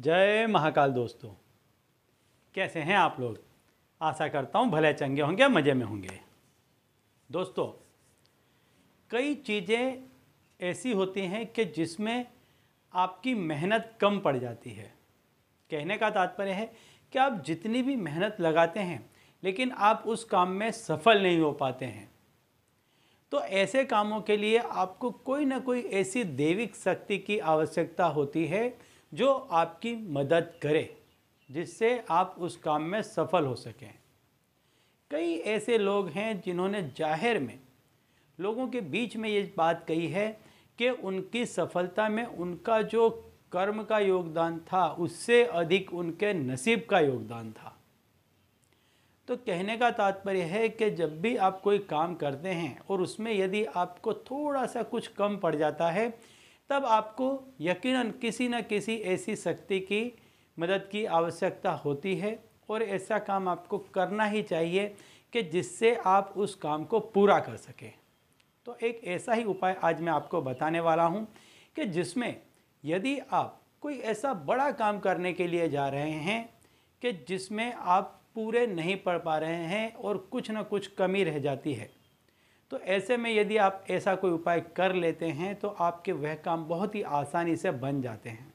जय महाकाल दोस्तों कैसे हैं आप लोग आशा करता हूँ भले चंगे होंगे मज़े में होंगे दोस्तों कई चीज़ें ऐसी होती हैं कि जिसमें आपकी मेहनत कम पड़ जाती है कहने का तात्पर्य है कि आप जितनी भी मेहनत लगाते हैं लेकिन आप उस काम में सफल नहीं हो पाते हैं तो ऐसे कामों के लिए आपको कोई ना कोई ऐसी देविक शक्ति की आवश्यकता होती है जो आपकी मदद करे जिससे आप उस काम में सफल हो सकें कई ऐसे लोग हैं जिन्होंने जाहिर में लोगों के बीच में ये बात कही है कि उनकी सफलता में उनका जो कर्म का योगदान था उससे अधिक उनके नसीब का योगदान था तो कहने का तात्पर्य है कि जब भी आप कोई काम करते हैं और उसमें यदि आपको थोड़ा सा कुछ कम पड़ जाता है तब आपको यकीनन किसी न किसी ऐसी शक्ति की मदद की आवश्यकता होती है और ऐसा काम आपको करना ही चाहिए कि जिससे आप उस काम को पूरा कर सकें तो एक ऐसा ही उपाय आज मैं आपको बताने वाला हूँ कि जिसमें यदि आप कोई ऐसा बड़ा काम करने के लिए जा रहे हैं कि जिसमें आप पूरे नहीं पढ़ पा रहे हैं और कुछ ना कुछ कमी रह जाती है तो ऐसे में यदि आप ऐसा कोई उपाय कर लेते हैं तो आपके वह काम बहुत ही आसानी से बन जाते हैं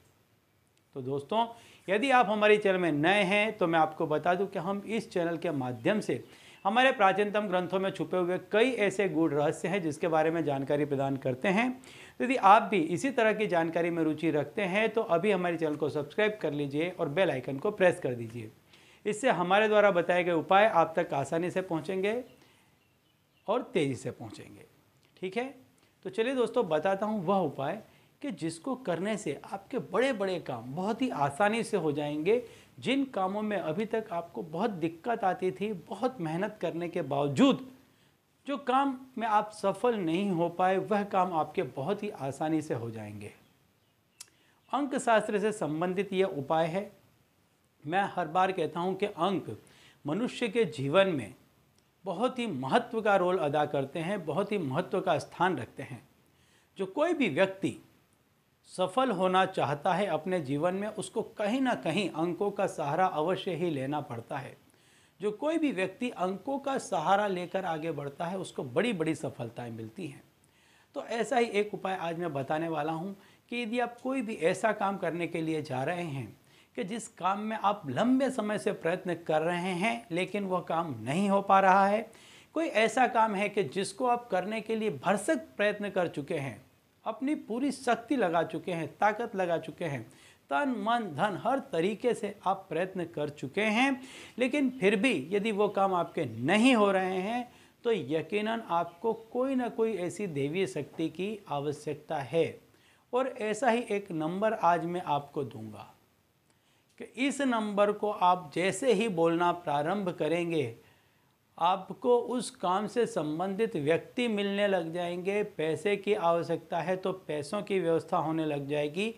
तो दोस्तों यदि आप हमारे चैनल में नए हैं तो मैं आपको बता दूं कि हम इस चैनल के माध्यम से हमारे प्राचीनतम ग्रंथों में छुपे हुए कई ऐसे गूढ़ रहस्य हैं जिसके बारे में जानकारी प्रदान करते हैं तो यदि आप भी इसी तरह की जानकारी में रुचि रखते हैं तो अभी हमारे चैनल को सब्सक्राइब कर लीजिए और बेल आइकन को प्रेस कर दीजिए इससे हमारे द्वारा बताए गए उपाय आप तक आसानी से पहुँचेंगे और तेज़ी से पहुँचेंगे ठीक है तो चलिए दोस्तों बताता हूँ वह उपाय कि जिसको करने से आपके बड़े बड़े काम बहुत ही आसानी से हो जाएंगे जिन कामों में अभी तक आपको बहुत दिक्कत आती थी बहुत मेहनत करने के बावजूद जो काम में आप सफल नहीं हो पाए वह काम आपके बहुत ही आसानी से हो जाएंगे अंक शास्त्र से संबंधित यह उपाय है मैं हर बार कहता हूँ कि अंक मनुष्य के जीवन में बहुत ही महत्व का रोल अदा करते हैं बहुत ही महत्व का स्थान रखते हैं जो कोई भी व्यक्ति सफल होना चाहता है अपने जीवन में उसको कहीं ना कहीं अंकों का सहारा अवश्य ही लेना पड़ता है जो कोई भी व्यक्ति अंकों का सहारा लेकर आगे बढ़ता है उसको बड़ी बड़ी सफलताएं मिलती हैं तो ऐसा ही एक उपाय आज मैं बताने वाला हूं कि यदि आप कोई भी ऐसा काम करने के लिए जा रहे हैं कि जिस काम में आप लंबे समय से प्रयत्न कर रहे हैं लेकिन वह काम नहीं हो पा रहा है कोई ऐसा काम है कि जिसको आप करने के लिए भरसक प्रयत्न कर चुके हैं अपनी पूरी शक्ति लगा चुके हैं ताकत लगा चुके हैं तन मन धन हर तरीके से आप प्रयत्न कर चुके हैं लेकिन फिर भी यदि वो काम आपके नहीं हो रहे हैं तो यकीनन आपको कोई ना कोई ऐसी देवी शक्ति की आवश्यकता है और ऐसा ही एक नंबर आज मैं आपको दूंगा कि इस नंबर को आप जैसे ही बोलना प्रारंभ करेंगे आपको उस काम से संबंधित व्यक्ति मिलने लग जाएंगे पैसे की आवश्यकता है तो पैसों की व्यवस्था होने लग जाएगी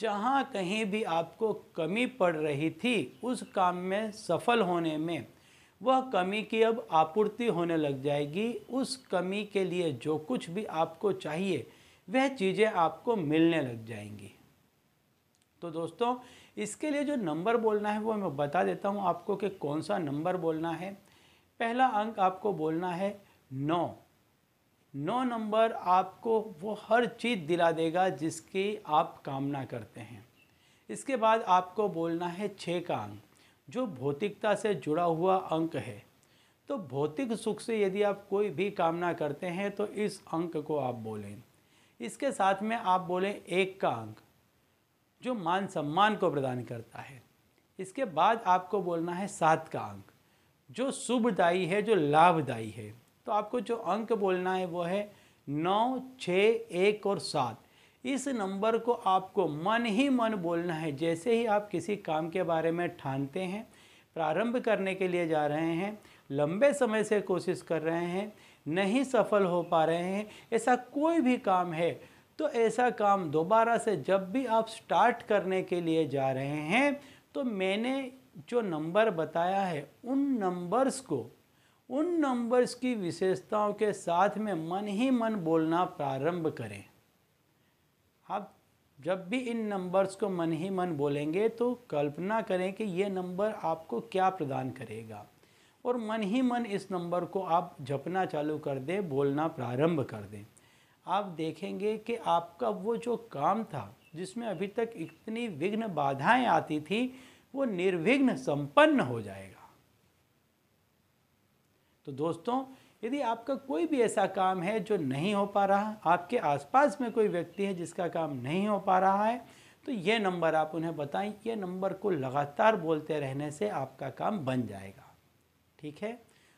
जहाँ कहीं भी आपको कमी पड़ रही थी उस काम में सफल होने में वह कमी की अब आपूर्ति होने लग जाएगी उस कमी के लिए जो कुछ भी आपको चाहिए वह चीज़ें आपको मिलने लग जाएंगी तो दोस्तों इसके लिए जो नंबर बोलना है वो मैं बता देता हूँ आपको कि कौन सा नंबर बोलना है पहला अंक आपको बोलना है नौ नौ नंबर आपको वो हर चीज़ दिला देगा जिसकी आप कामना करते हैं इसके बाद आपको बोलना है छः का अंक जो भौतिकता से जुड़ा हुआ अंक है तो भौतिक सुख से यदि आप कोई भी कामना करते हैं तो इस अंक को आप बोलें इसके साथ में आप बोलें एक का अंक जो मान सम्मान को प्रदान करता है इसके बाद आपको बोलना है सात का अंक जो शुभदायी है जो लाभदायी है तो आपको जो अंक बोलना है वो है नौ छ एक और सात इस नंबर को आपको मन ही मन बोलना है जैसे ही आप किसी काम के बारे में ठानते हैं प्रारंभ करने के लिए जा रहे हैं लंबे समय से कोशिश कर रहे हैं नहीं सफल हो पा रहे हैं ऐसा कोई भी काम है तो ऐसा काम दोबारा से जब भी आप स्टार्ट करने के लिए जा रहे हैं तो मैंने जो नंबर बताया है उन नंबर्स को उन नंबर्स की विशेषताओं के साथ में मन ही मन बोलना प्रारंभ करें आप जब भी इन नंबर्स को मन ही मन बोलेंगे तो कल्पना करें कि ये नंबर आपको क्या प्रदान करेगा और मन ही मन इस नंबर को आप जपना चालू कर दें बोलना प्रारंभ कर दें आप देखेंगे कि आपका वो जो काम था जिसमें अभी तक इतनी विघ्न बाधाएं आती थी वो निर्विघ्न संपन्न हो जाएगा तो दोस्तों यदि आपका कोई भी ऐसा काम है जो नहीं हो पा रहा आपके आसपास में कोई व्यक्ति है जिसका काम नहीं हो पा रहा है तो ये नंबर आप उन्हें बताएं ये नंबर को लगातार बोलते रहने से आपका काम बन जाएगा ठीक है